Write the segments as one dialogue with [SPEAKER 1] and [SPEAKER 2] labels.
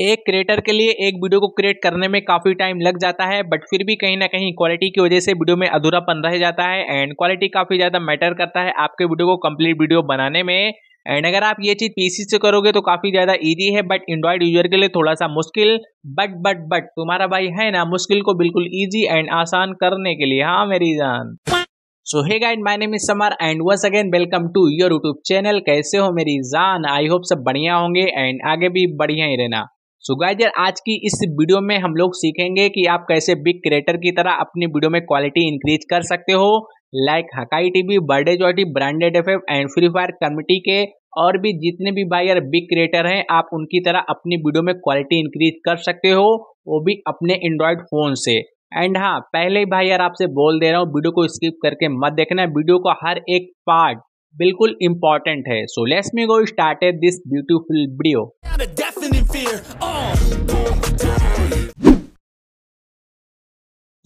[SPEAKER 1] एक क्रिएटर के लिए एक वीडियो को क्रिएट करने में काफ़ी टाइम लग जाता है बट फिर भी कहीं ना कहीं क्वालिटी की वजह से वीडियो में अधूरापन रह जाता है एंड क्वालिटी काफ़ी ज़्यादा मैटर करता है आपके वीडियो को कम्प्लीट वीडियो बनाने में एंड अगर आप ये चीज़ पीसी से करोगे तो काफ़ी ज़्यादा ईजी है बट एंड्रॉयड यूजर के लिए थोड़ा सा मुश्किल बट बट बट तुम्हारा भाई है ना मुश्किल को बिल्कुल ईजी एंड आसान करने के लिए हाँ मेरी जान so hey guys my name is Samar and once again welcome to your YouTube channel कैसे हो मेरी जान आई होप सब बढ़िया होंगे एंड आगे भी बढ़िया ही रहना सो so गाइजर आज की इस वीडियो में हम लोग सीखेंगे कि आप कैसे बिग क्रिएटर की तरह अपनी वीडियो में क्वालिटी इंक्रीज कर सकते हो लाइक हकाई टीवी बर्थडे जॉटी branded F and free fire committee के और भी जितने भी बायर बिग क्रिएटर हैं आप उनकी तरह अपनी वीडियो में क्वालिटी इंक्रीज कर सकते हो वो भी अपने एंड्रॉयड फ़ोन से एंड हाँ पहले ही भाई यार आपसे बोल दे रहा हूँ वीडियो को स्किप करके मत देखना वीडियो का हर एक पार्ट बिल्कुल इंपॉर्टेंट है so let's me go started this beautiful video fear.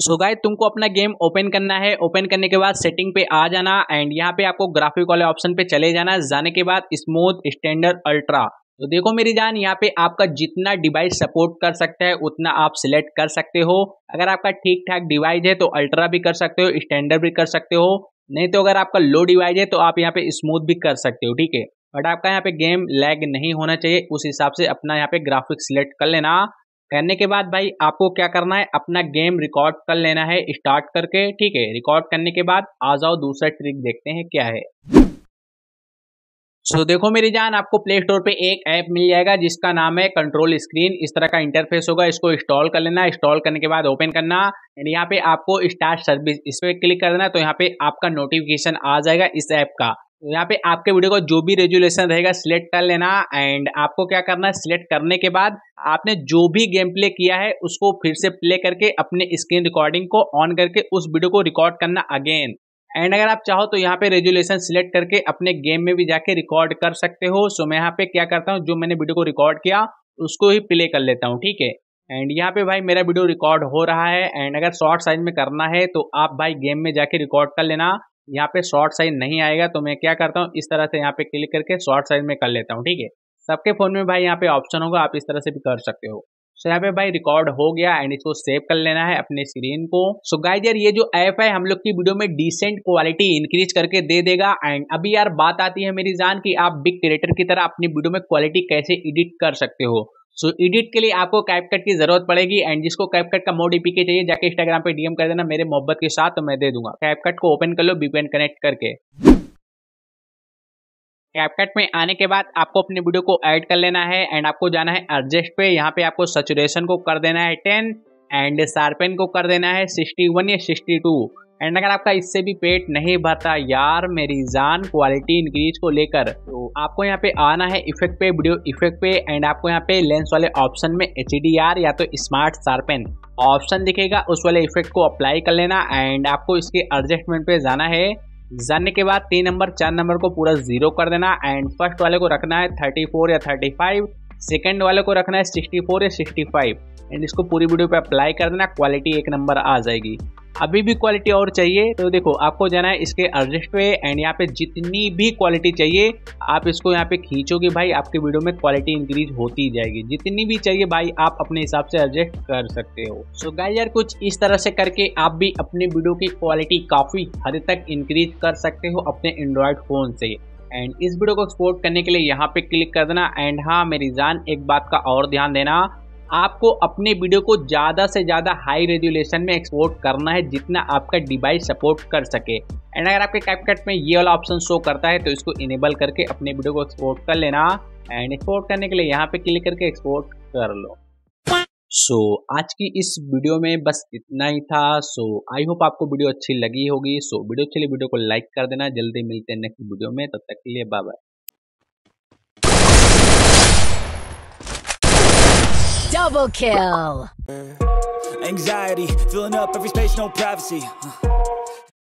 [SPEAKER 1] So guy तुमको अपना गेम ओपन करना है ओपन करने के बाद सेटिंग पे आ जाना एंड यहाँ पे आपको ग्राफिक वाले ऑप्शन पे चले जाना जाने के बाद स्मूथ स्टैंडर्ड अल्ट्रा तो देखो मेरी जान यहाँ पे आपका जितना डिवाइस सपोर्ट कर सकता है उतना आप सिलेक्ट कर सकते हो अगर आपका ठीक ठाक डिवाइस है तो अल्ट्रा भी कर सकते हो स्टैंडर्ड भी कर सकते हो नहीं तो अगर आपका लो डिवाइस है तो आप यहाँ पे स्मूथ भी कर सकते हो ठीक है बट आपका यहाँ पे गेम लैग नहीं होना चाहिए उस हिसाब से अपना यहाँ पे ग्राफिक सिलेक्ट कर लेना करने के बाद भाई आपको क्या करना है अपना गेम रिकॉर्ड कर लेना है स्टार्ट करके ठीक है रिकॉर्ड करने के बाद आ जाओ दूसरा ट्रिक देखते हैं क्या है सो so, देखो मेरी जान आपको प्ले स्टोर पे एक ऐप मिल जाएगा जिसका नाम है कंट्रोल स्क्रीन इस तरह का इंटरफेस होगा इसको इंस्टॉल कर लेना इंस्टॉल करने के बाद ओपन करना एंड यहाँ पे आपको स्टार्ट सर्विस इस पर क्लिक करना तो यहाँ पे आपका नोटिफिकेशन आ जाएगा इस ऐप का यहाँ पे आपके वीडियो को जो भी रेजुलेशन रहेगा सिलेक्ट कर लेना एंड आपको क्या करना है सिलेक्ट करने के बाद आपने जो भी गेम प्ले किया है उसको फिर से प्ले करके अपने स्क्रीन रिकॉर्डिंग को ऑन करके उस वीडियो को रिकॉर्ड करना अगेन एंड अगर आप चाहो तो यहाँ पे रेजुलेशन सिलेक्ट करके अपने गेम में भी जाके रिकॉर्ड कर सकते हो सो मैं यहाँ पे क्या करता हूँ जो मैंने वीडियो को रिकॉर्ड किया उसको ही प्ले कर लेता हूँ ठीक है एंड यहाँ पे भाई मेरा वीडियो रिकॉर्ड हो रहा है एंड अगर शॉर्ट साइज में करना है तो आप भाई गेम में जाके रिकॉर्ड कर लेना यहाँ पे शॉर्ट साइज नहीं आएगा तो मैं क्या करता हूँ इस तरह से यहाँ पे क्लिक करके शॉर्ट साइज में कर लेता हूँ ठीक है सबके फ़ोन में भाई यहाँ पे ऑप्शन होगा आप इस तरह से भी कर सकते हो सो यहाँ पे भाई रिकॉर्ड हो गया एंड इसको सेव कर लेना है अपने स्क्रीन को सो गाइजर गाइज यार ये जो ऐप है हम लोग की वीडियो में डिसेंट क्वालिटी इंक्रीज करके दे देगा एंड अभी यार बात आती है मेरी जान की आप बिग क्रिएटर की तरह अपनी वीडियो में क्वालिटी कैसे एडिट कर सकते हो सो so, एडिट के लिए आपको कैपकट की जरूरत पड़ेगी एंड जिसको कैपकट का मोड के चाहिए जाके इंस्टाग्राम पे डीएम कर देना मेरे मोहब्बत के साथ तो मैं दे दूंगा कैपकट को ओपन कर लो बीपीएन कनेक्ट करके कैपकट में आने के बाद आपको अपने वीडियो को ऐड कर लेना है एंड आपको जाना है एडजस्ट पे यहाँ पे आपको सचुरेशन को कर देना है टेन एंड शार्पेन को कर देना है सिक्सटी वन या सिक्सटी टू एंड अगर आपका इससे भी पेट नहीं भरता यार मेरी जान क्वालिटी इंक्रीज को लेकर तो आपको यहाँ पे आना है इफेक्ट पे वीडियो इफेक्ट पे एंड आपको यहाँ पे लेंस वाले ऑप्शन में एच या तो स्मार्ट शार्पेन ऑप्शन दिखेगा उस वाले इफेक्ट को अप्लाई कर लेना एंड आपको इसके एडजस्टमेंट पे जाना है जानने के बाद तीन नंबर चार नंबर को पूरा जीरो कर देना एंड फर्स्ट वाले को रखना है थर्टी फोर या थर्टी फाइव सेकेंड वाले को रखना है सिक्सटी फोर या सिक्सटी फाइव एंड इसको पूरी वीडियो पे अप्लाई कर देना क्वालिटी एक नंबर आ जाएगी अभी भी क्वालिटी और चाहिए तो देखो आपको जाना है इसके एडजस्ट पे एंड यहाँ पे जितनी भी क्वालिटी चाहिए आप इसको यहाँ पे खींचोगे भाई आपके वीडियो में क्वालिटी इंक्रीज होती जाएगी जितनी भी चाहिए भाई आप अपने हिसाब से एडजस्ट कर सकते हो सो so, गाइस यार कुछ इस तरह से करके आप भी अपने वीडियो की क्वालिटी काफ़ी हद तक इंक्रीज कर सकते हो अपने एंड्रॉयड फ़ोन से एंड इस वीडियो को एक्सपोर्ट करने के लिए यहाँ पे क्लिक कर देना एंड हाँ मेरी जान एक बात का और ध्यान देना आपको अपने वीडियो को ज़्यादा से ज़्यादा हाई रेजुलेशन में एक्सपोर्ट करना है जितना आपका डिवाइस सपोर्ट कर सके एंड अगर आपके कैपकट में ये वाला ऑप्शन शो करता है तो इसको इनेबल करके अपने वीडियो को एक्सपोर्ट कर लेना एंड एक्सपोर्ट करने के लिए यहाँ पे क्लिक करके एक्सपोर्ट कर लो सो so, आज की इस वीडियो में बस इतना ही था सो आई होप आपको वीडियो अच्छी लगी होगी सो so, वीडियो अच्छी लगी वीडियो को लाइक कर देना जल्दी मिलते हैं नेक्स्ट वीडियो में तब तो तक के लिए bye bye Double kill. Anxiety, filling up every space, no privacy.